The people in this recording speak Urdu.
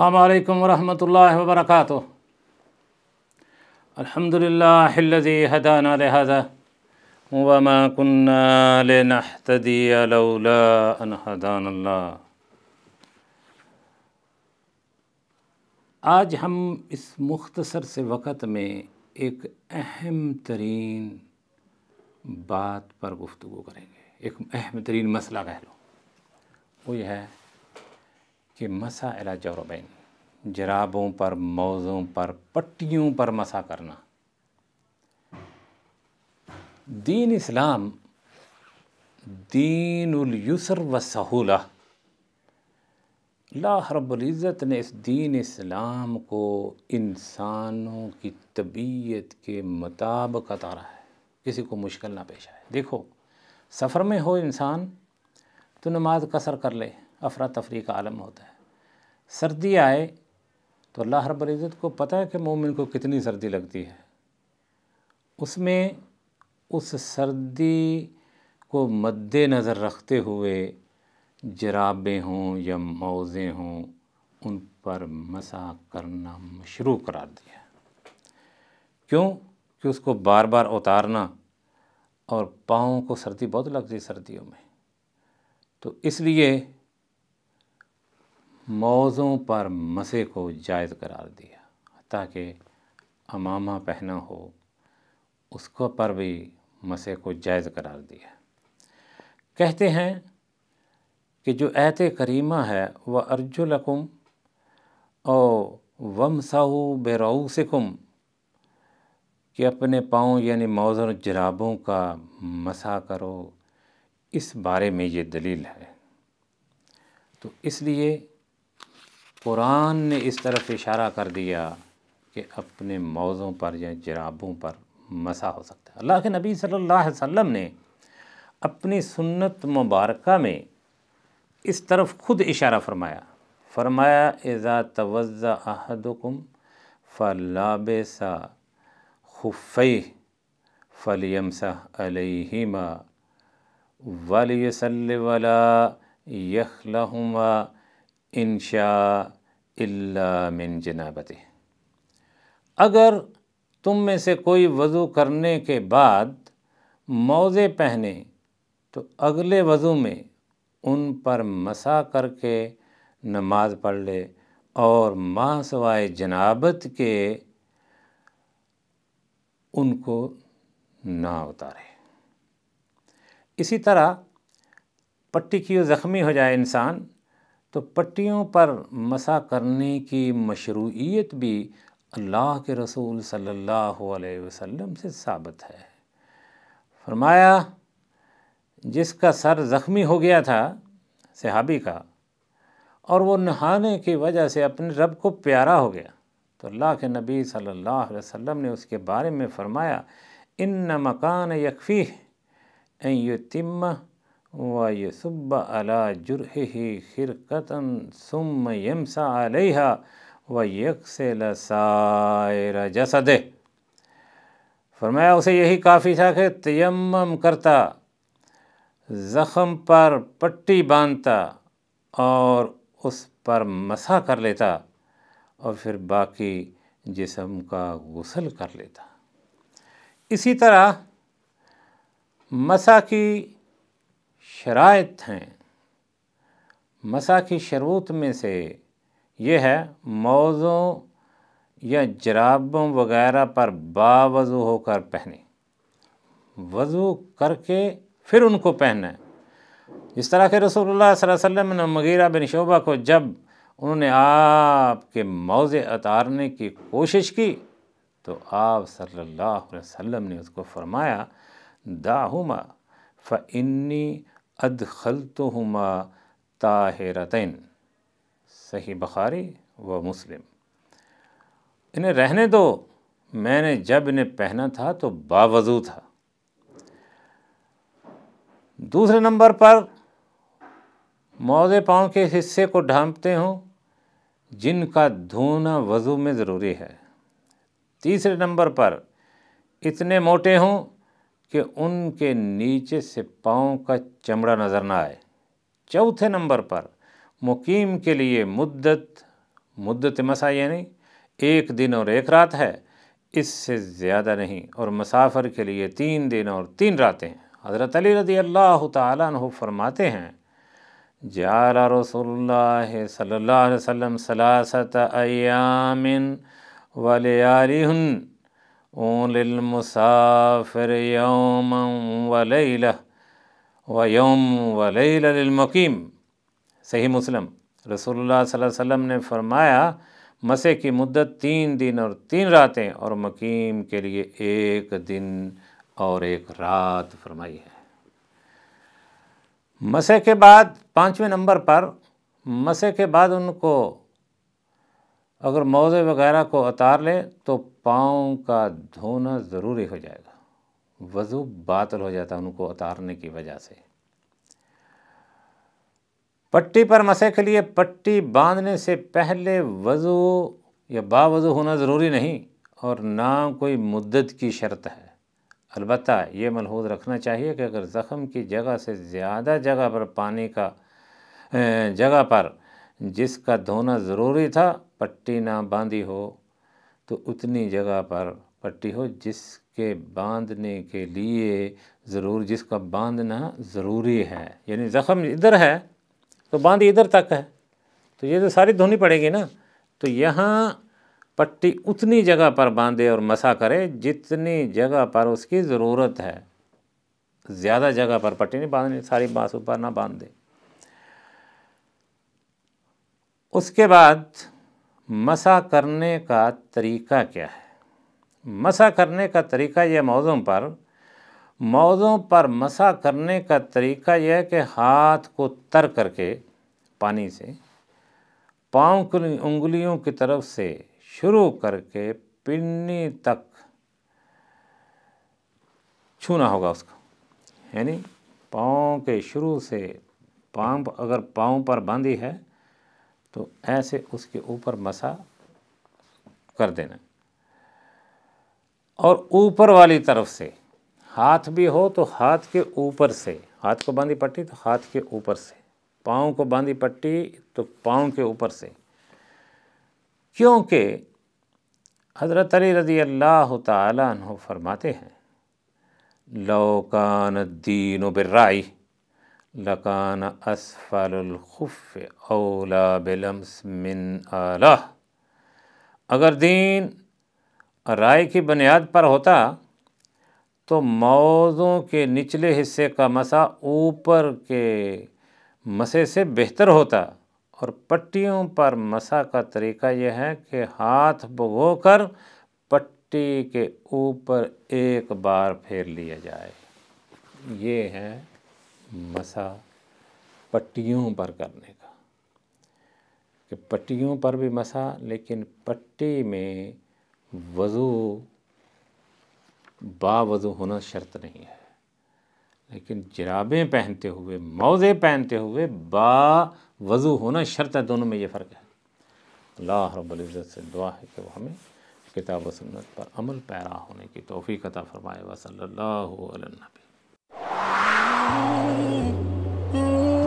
السلام علیکم ورحمۃ اللہ وبرکاتہ الحمد للہ ان هدانا الله آج ہم اس مختصر سے وقت میں ایک اہم ترین بات پر گفتگو کریں گے ایک اہم ترین مسئلہ کہہ لو وہ یہ ہے کہ مسا اللہ جوربین جرابوں پر موزوں پر پٹیوں پر مسا کرنا دین اسلام دین الیسر و سہولہ اللہ رب العزت نے اس دین اسلام کو انسانوں کی طبیعت کے مطابق اتارا ہے کسی کو مشکل نہ پیش آئے دیکھو سفر میں ہو انسان تو نماز قصر کر لے افراتفری کا عالم ہوتا ہے سردی آئے تو اللہ رب العزت کو پتہ ہے کہ مومن کو کتنی سردی لگتی ہے اس میں اس سردی کو مد نظر رکھتے ہوئے جرابیں ہوں یا موزے ہوں ان پر مسا کرنا مشروع قرار دیا کیوں کہ اس کو بار بار اتارنا اور پاؤں کو سردی بہت لگتی سردیوں میں تو اس لیے موضوع پر مسے کو جائز قرار دیا تاکہ امامہ پہنا ہو اس کو پر بھی مسے کو جائز قرار دیا کہتے ہیں کہ جو عیت کریمہ ہے وہ ارجلاقم او وم ساہو بے کہ اپنے پاؤں یعنی موضوع جرابوں کا مسا کرو اس بارے میں یہ دلیل ہے تو اس لیے قرآن نے اس طرف اشارہ کر دیا کہ اپنے موضوع پر یا جرابوں پر مسا ہو سکتا ہے اللہ کے نبی صلی اللہ علیہ وسلم نے اپنی سنت مبارکہ میں اس طرف خود اشارہ فرمایا فرمایا اذا توزہ احدکم فلابس خفی خفح علیہما ولیسل ولا یخلہما انشاء اللہ من جنابت اگر تم میں سے کوئی وضو کرنے کے بعد موزے پہنے تو اگلے وضو میں ان پر مسا کر کے نماز پڑھ لے اور ماں سوائے جنابت کے ان کو نہ اتارے اسی طرح پٹی کی زخمی ہو جائے انسان تو پٹیوں پر مسا کرنے کی مشروعیت بھی اللہ کے رسول صلی اللہ علیہ وسلم سے ثابت ہے فرمایا جس کا سر زخمی ہو گیا تھا صحابی کا اور وہ نہانے کی وجہ سے اپنے رب کو پیارا ہو گیا تو اللہ کے نبی صلی اللہ علیہ وسلم نے اس کے بارے میں فرمایا ان مکان یکفی ان یتم وَيَسُبَّ عَلَى جُرْحِهِ خِرْقَةً ثُمَّ يَمْسَ عَلَيْهَا وَيَقْسِلَ سَائِرَ جَسَدِ فرمایا اسے یہی کافی تھا کہ تیمم کرتا زخم پر پٹی باندھتا اور اس پر مسا کر لیتا اور پھر باقی جسم کا غسل کر لیتا اسی طرح کی شرائط ہیں مسا کی شروط میں سے یہ ہے موزوں یا جرابوں وغیرہ پر باوضو ہو کر پہنے وضو کر کے پھر ان کو پہنے اس طرح کہ رسول اللہ صلی اللہ علیہ وسلم نے مغیرہ بن شعبہ کو جب انہوں نے آپ کے موضے اتارنے کی کوشش کی تو آپ صلی اللہ علیہ وسلم نے اس کو فرمایا داہما فنی اد طاہرتین صحیح بخاری و مسلم انہیں رہنے دو میں نے جب انہیں پہنا تھا تو باوضو تھا دوسرے نمبر پر موزے پاؤں کے حصے کو ڈھانپتے ہوں جن کا دھونا وضو میں ضروری ہے تیسرے نمبر پر اتنے موٹے ہوں کہ ان کے نیچے سے پاؤں کا چمڑا نظر نہ آئے چوتھے نمبر پر مقیم کے لیے مدت مدت مسا یعنی ایک دن اور ایک رات ہے اس سے زیادہ نہیں اور مسافر کے لیے تین دن اور تین راتیں حضرت علی رضی اللہ تعالیٰ عنہ فرماتے ہیں جعل رسول اللہ صلی اللہ علیہ وسلم ایام ولیالیہن وليلة ويوم یوم و صحیح و یوم و صلی صحیح مسلم وسلم نے فرمایا مسے کی مدت تین دن اور تین راتیں اور مقیم کے لیے ایک دن اور ایک رات فرمائی ہے مسے کے بعد پانچویں نمبر پر مسے کے بعد ان کو اگر موزے وغیرہ کو اتار لے تو پاؤں کا دھونا ضروری ہو جائے گا وضو باطل ہو جاتا ہے ان کو اتارنے کی وجہ سے پٹی پر مسے کے لیے پٹی باندھنے سے پہلے وضو یا باوضو ہونا ضروری نہیں اور نہ کوئی مدت کی شرط ہے البتہ یہ ملحوظ رکھنا چاہیے کہ اگر زخم کی جگہ سے زیادہ جگہ پر پانی کا جگہ پر جس کا دھونا ضروری تھا پٹی نہ باندھی ہو تو اتنی جگہ پر پٹی ہو جس کے باندھنے کے لیے ضرور جس کا باندھنا ضروری ہے یعنی زخم ادھر ہے تو باندھی ادھر تک ہے تو یہ تو ساری دھونی پڑے گی نا تو یہاں پٹی اتنی جگہ پر باندھے اور مسا کرے جتنی جگہ پر اس کی ضرورت ہے زیادہ جگہ پر پٹی نہیں باندھنی ساری بانس اوپر نہ باندھے اس کے بعد مسا کرنے کا طریقہ کیا ہے مسا کرنے کا طریقہ یہ موضوع پر موضوع پر مسا کرنے کا طریقہ یہ ہے کہ ہاتھ کو تر کر کے پانی سے پاؤں کی انگلیوں کی طرف سے شروع کر کے پنی تک چھونا ہوگا اس کو یعنی پاؤں کے شروع سے پاؤں اگر پاؤں پر باندھی ہے تو ایسے اس کے اوپر مسا کر دینا اور اوپر والی طرف سے ہاتھ بھی ہو تو ہاتھ کے اوپر سے ہاتھ کو باندھی پٹی تو ہاتھ کے اوپر سے پاؤں کو باندھی پٹی تو پاؤں کے اوپر سے کیونکہ حضرت علی رضی اللہ تعالیٰ عنہ فرماتے ہیں لوکان دین و برائی لکان اسفل الخف اولا بلمس من آلہ اگر دین رائے کی بنیاد پر ہوتا تو موضوع کے نچلے حصے کا مسا اوپر کے مسے سے بہتر ہوتا اور پٹیوں پر مسا کا طریقہ یہ ہے کہ ہاتھ بھگو کر پٹی کے اوپر ایک بار پھیر لیا جائے یہ ہے مسا پٹیوں پر کرنے کا کہ پٹیوں پر بھی مسا لیکن پٹی میں وضو با وضو ہونا شرط نہیں ہے لیکن جرابیں پہنتے ہوئے موزے پہنتے ہوئے با وضو ہونا شرط ہے دونوں میں یہ فرق ہے اللہ رب العزت سے دعا ہے کہ وہ ہمیں کتاب و سنت پر عمل پیرا ہونے کی توفیق عطا فرمائے وصلی اللہ علیہ نبی Oh.